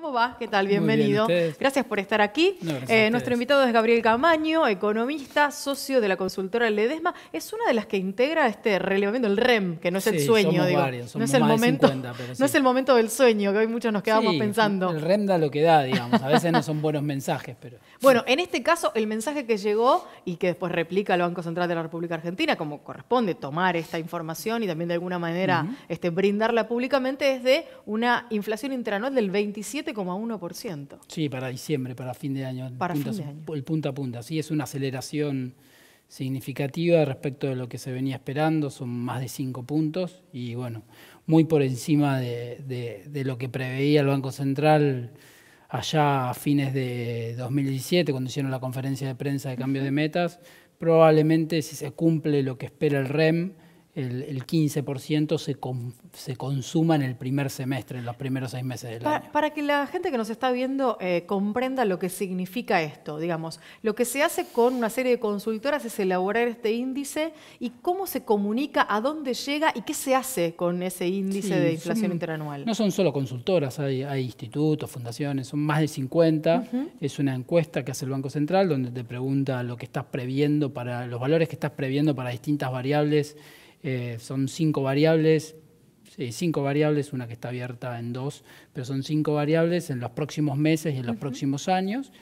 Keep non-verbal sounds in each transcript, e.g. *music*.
¿Cómo va? ¿Qué tal? Bienvenido. gracias por estar aquí. Eh, nuestro invitado es Gabriel Camaño, economista, socio de la consultora Ledesma. Es una de las que integra este relevamiento, el REM, que no es el sueño, somos no es el momento, *laughs* no es el momento del sueño, que hoy muchos nos quedamos pensando. El REM da lo que da, digamos. A veces no son buenos mensajes, pero. *laughs* Bueno, en este caso, el mensaje que llegó y que después replica el Banco Central de la República Argentina, como corresponde tomar esta información y también de alguna manera este, brindarla públicamente, es de una inflación interanual del 27 1%. Sí, para diciembre, para fin de año. Para El punta a punta, sí, es una aceleración significativa respecto de lo que se venía esperando, son más de 5 puntos y bueno, muy por encima de, lo que preveía el Banco Central allá a fines de 2017, cuando hicieron la conferencia de prensa de cambio de metas, probablemente si se cumple lo que espera el REM, el, 15% se, se, consuma en el primer semestre, en los primeros seis meses del para, año. Para que la gente que nos está viendo eh, comprenda lo que significa esto, digamos, lo que se hace con una serie de consultoras es elaborar este índice y cómo se comunica, a dónde llega y qué se hace con ese índice de inflación interanual. No son solo consultoras, hay, institutos, fundaciones, son más de 50. Es una encuesta que hace el Banco Central donde te pregunta lo que estás previendo para los valores que estás previendo para distintas variables eh, son cinco variables, cinco variables, una que está abierta en dos, pero son cinco variables en los próximos meses y en los próximos años.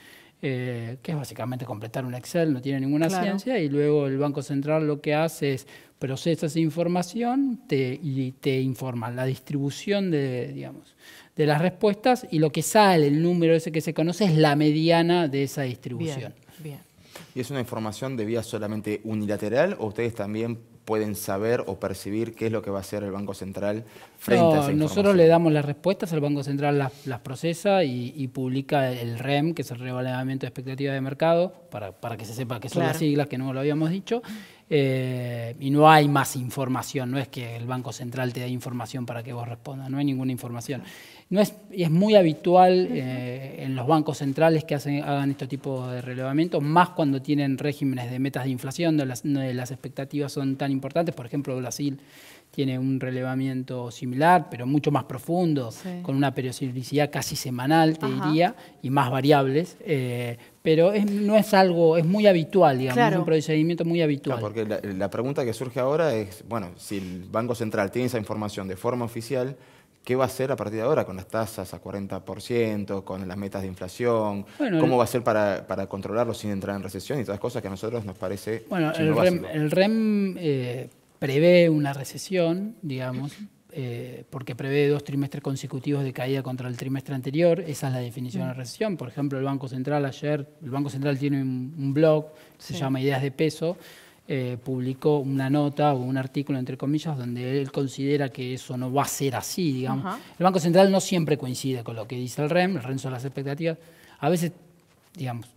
Eh, que es básicamente completar un Excel, no tiene ninguna ciencia, y luego el Banco Central lo que hace es procesa esa información te, te informa la distribución de, digamos, de las respuestas y lo que sale, el número ese que se conoce, es la mediana de esa distribución. ¿Y es una información de vía solamente unilateral o ustedes también pueden saber o percibir qué es lo que va a hacer el Banco Central frente a a esa Nosotros le damos las respuestas, el Banco Central las, procesa y, publica el REM, que es el Revalidamiento de Expectativas de mercado, para, para que se sepa que son las siglas, que no lo habíamos dicho. Eh, y no hay más información, no es que el Banco Central te dé información para que vos respondas, no hay ninguna información. No es, es muy habitual eh, en los bancos centrales que hagan este tipo de relevamientos, más cuando tienen regímenes de metas de inflación, donde las expectativas son tan importantes, por ejemplo Brasil tiene un relevamiento similar, pero mucho más profundo, con una periodicidad casi semanal, te diría, y más variables. Eh, pero no es algo, es muy habitual, digamos, un procedimiento muy habitual. porque la, pregunta que surge ahora es, bueno, si el Banco Central tiene esa información de forma oficial, ¿Qué va a hacer a partir de ahora con las tasas a 40%, con las metas de inflación? ¿Cómo va a ser para, controlarlo sin entrar en recesión y todas las cosas que a nosotros nos parece... Bueno, el REM, el REM eh, prevé una recesión, digamos, eh, porque prevé dos trimestres consecutivos de caída contra el trimestre anterior, esa es la definición de mm. recesión. Por ejemplo, el Banco Central ayer, el Banco Central tiene un, blog, se llama Ideas de Peso, eh, publicó una nota o un artículo, entre comillas, donde él considera que eso no va a ser así, digamos. El Banco Central no siempre coincide con lo que dice el REM, el REM son las expectativas. A veces, digamos,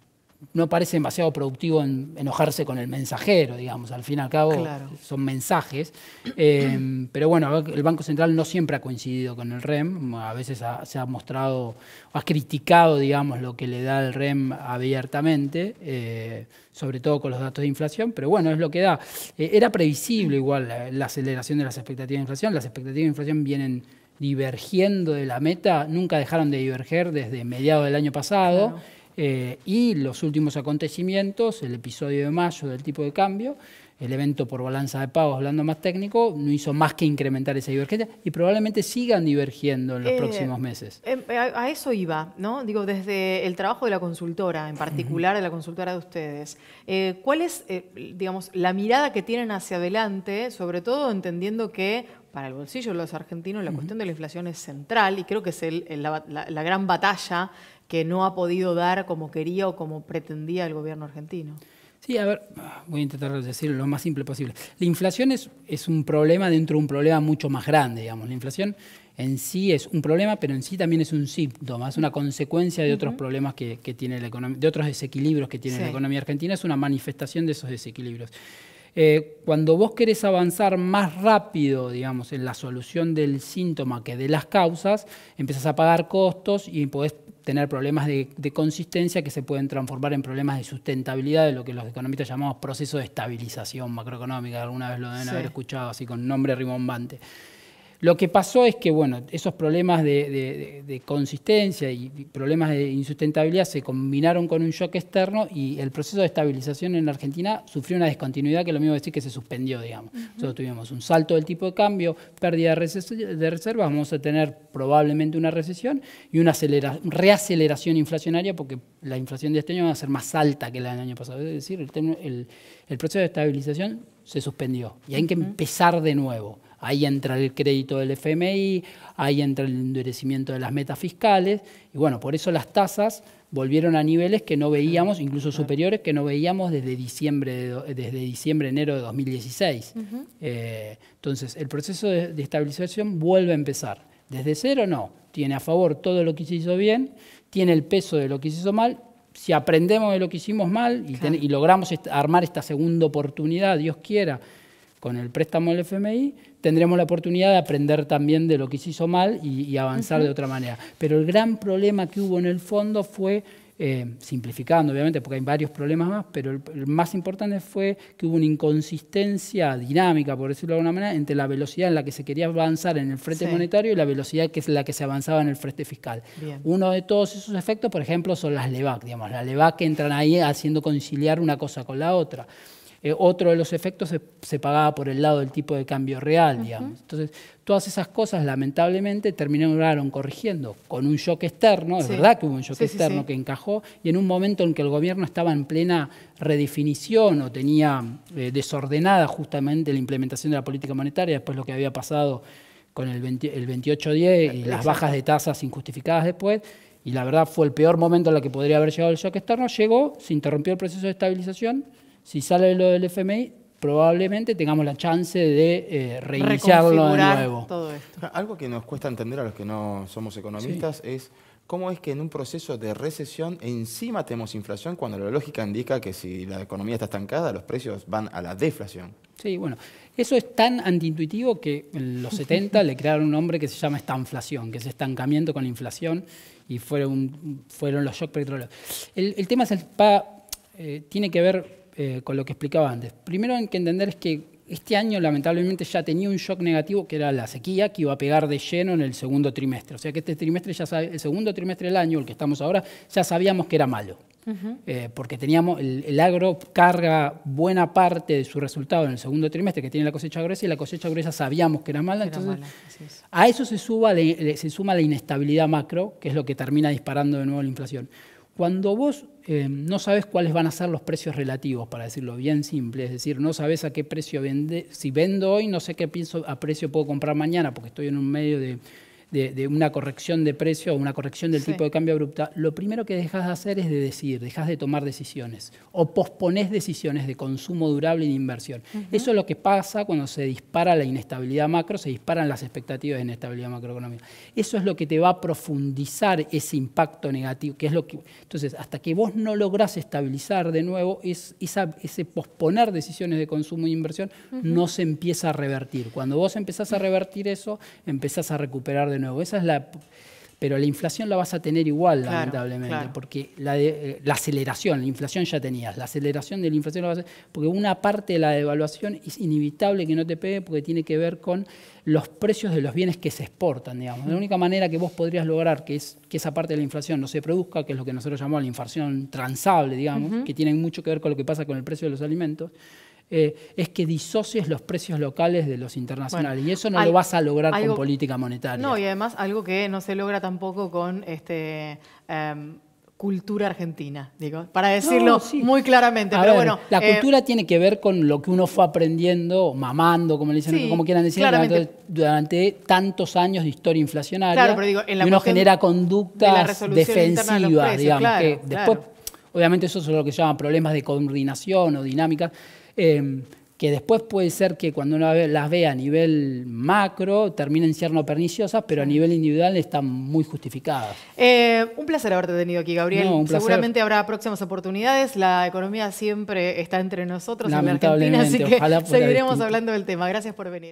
no parece demasiado productivo en, enojarse con el mensajero, digamos, al fin y al cabo son mensajes. Eh, *clears throat* pero bueno, el Banco Central no siempre ha coincidido con el REM, a veces se ha mostrado, ha criticado, digamos, lo que le da el REM abiertamente, eh, sobre todo con los datos de inflación, pero bueno, es lo que da. Eh, era previsible igual la, aceleración de las expectativas de inflación, las expectativas de inflación vienen divergiendo de la meta, nunca dejaron de diverger desde mediados del año pasado. Eh, y los últimos acontecimientos, el episodio de mayo del tipo de cambio, el evento por balanza de pagos, hablando más técnico, no hizo más que incrementar esa divergencia y probablemente sigan divergiendo en los eh, próximos meses. Eh, a eso iba, ¿no? Digo, desde el trabajo de la consultora, en particular de la consultora de ustedes, ¿cuál es, digamos, la mirada que tienen hacia adelante, sobre todo entendiendo que para el bolsillo de los argentinos la cuestión de la inflación es central y creo que es la, gran batalla que no ha podido dar como quería o como pretendía el gobierno argentino. Sí, a ver, voy a intentar decir lo más simple posible. La inflación es, un problema dentro de un problema mucho más grande, digamos. La inflación en sí es un problema, pero en sí también es un síntoma, es una consecuencia de otros problemas que, tiene la economía, de otros desequilibrios que tiene la economía argentina, es una manifestación de esos desequilibrios. Eh, cuando vos querés avanzar más rápido, digamos, en la solución del síntoma que de las causas, empezás a pagar costos y podés tener problemas de, consistencia que se pueden transformar en problemas de sustentabilidad, de lo que los economistas llamamos proceso de estabilización macroeconómica, alguna vez lo deben haber escuchado así con nombre rimbombante. Lo que pasó es que, bueno, esos problemas de, consistencia y problemas de insustentabilidad se combinaron con un shock externo y el proceso de estabilización en la Argentina sufrió una descontinuidad que lo mismo decir que se suspendió, digamos. Nosotros tuvimos un salto del tipo de cambio, pérdida de reservas, vamos a tener probablemente una recesión y una reaceleración inflacionaria porque la inflación de este año va a ser más alta que la del año pasado. Es decir, el proceso de estabilización se suspendió y hay que empezar de nuevo. Ahí entra el crédito del FMI, ahí entra el endurecimiento de las metas fiscales, y bueno, por eso las tasas volvieron a niveles que no veíamos, incluso superiores, que no veíamos desde diciembre, desde diciembre enero de 2016. Eh, entonces, el proceso de, estabilización vuelve a empezar. Desde cero no, tiene a favor todo lo que se hizo bien, tiene el peso de lo que se hizo mal. Si aprendemos de lo que hicimos mal y, logramos armar esta segunda oportunidad, Dios quiera, con el préstamo del FMI, tendremos la oportunidad de aprender también de lo que se hizo mal y, avanzar de otra manera. Pero el gran problema que hubo en el fondo fue, eh, simplificando obviamente, porque hay varios problemas más, pero el, más importante fue que hubo una inconsistencia dinámica, por decirlo de alguna manera, entre la velocidad en la que se quería avanzar en el frente monetario y la velocidad que es la que se avanzaba en el frente fiscal. Uno de todos esos efectos, por ejemplo, son las LEVAC, digamos, las LEVAC que entran ahí haciendo conciliar una cosa con la otra. Eh, otro de los efectos se, pagaba por el lado del tipo de cambio real, digamos. Entonces, todas esas cosas lamentablemente terminaron corrigiendo con un shock externo, es verdad que hubo un shock externo que encajó, y en un momento en que el gobierno estaba en plena redefinición o tenía eh, desordenada justamente la implementación de la política monetaria, después lo que había pasado con el, 28-10, y las bajas de tasas injustificadas después, y la verdad fue el peor momento en el que podría haber llegado el shock externo, llegó, se interrumpió el proceso de estabilización si sale lo del FMI, probablemente tengamos la chance de eh, reiniciarlo de nuevo. Ah, algo que nos cuesta entender a los que no somos economistas es cómo es que en un proceso de recesión encima tenemos inflación cuando la lógica indica que si la economía está estancada, los precios van a la deflación. Sí, bueno, eso es tan antiintuitivo que en los 70 le crearon un nombre que se llama estanflación, que es estancamiento con la inflación, y fueron, fueron los shocks petroleros. El, tema es el, eh, tiene que ver eh, con lo que explicaba antes. Primero hay que entender es que este año lamentablemente ya tenía un shock negativo que era la sequía que iba a pegar de lleno en el segundo trimestre. O sea que este trimestre, ya el segundo trimestre del año, el que estamos ahora, ya sabíamos que era malo. Eh, porque teníamos, el, agro carga buena parte de su resultado en el segundo trimestre que tiene la cosecha gruesa y la cosecha gruesa sabíamos que era mala. entonces, a eso se, se suma la inestabilidad macro, que es lo que termina disparando de nuevo la inflación. Cuando vos eh, no sabes cuáles van a ser los precios relativos, para decirlo bien simple, es decir, no sabes a qué precio vende, si vendo hoy, no sé qué pienso a precio puedo comprar mañana, porque estoy en un medio de de, una corrección de precio o una corrección del tipo de cambio abrupta, lo primero que dejas de hacer es de decidir, dejas de tomar decisiones o pospones decisiones de consumo durable y de inversión. Eso es lo que pasa cuando se dispara la inestabilidad macro, se disparan las expectativas de inestabilidad macroeconómica. Eso es lo que te va a profundizar ese impacto negativo, que es lo que... Entonces, hasta que vos no lográs estabilizar de nuevo, es, ese posponer decisiones de consumo e inversión no se empieza a revertir. Cuando vos empezás a revertir eso, empezás a recuperar de esa es la, pero la inflación la vas a tener igual, lamentablemente, porque la, eh, la aceleración, la inflación ya tenías, la aceleración de la inflación porque una parte de la devaluación es inevitable que no te pegue porque tiene que ver con los precios de los bienes que se exportan, digamos. La única manera que vos podrías lograr que, es, que esa parte de la inflación no se produzca, que es lo que nosotros llamamos la inflación transable, digamos, que tiene mucho que ver con lo que pasa con el precio de los alimentos, eh, es que disocies los precios locales de los internacionales. y eso no lo vas a lograr con política monetaria. No, y además algo que no se logra tampoco con este. Em, cultura argentina, digo, para decirlo muy claramente. la eh, cultura tiene que ver con lo que uno fue aprendiendo, mamando, como dicen, como quieran decir, durante, tantos años de historia inflacionaria. uno genera conductas defensivas, digamos, después, obviamente eso es lo que se llama problemas de coordinación o dinámicas Em, que después puede ser que cuando uno las ve a nivel macro terminen siendo perniciosas, pero a nivel individual están muy justificadas. Eh, un placer haberte tenido aquí, Gabriel. Seguramente habrá próximas oportunidades. La economía siempre está entre nosotros en la Argentina, así que seguiremos hablando del tema. Gracias por venir.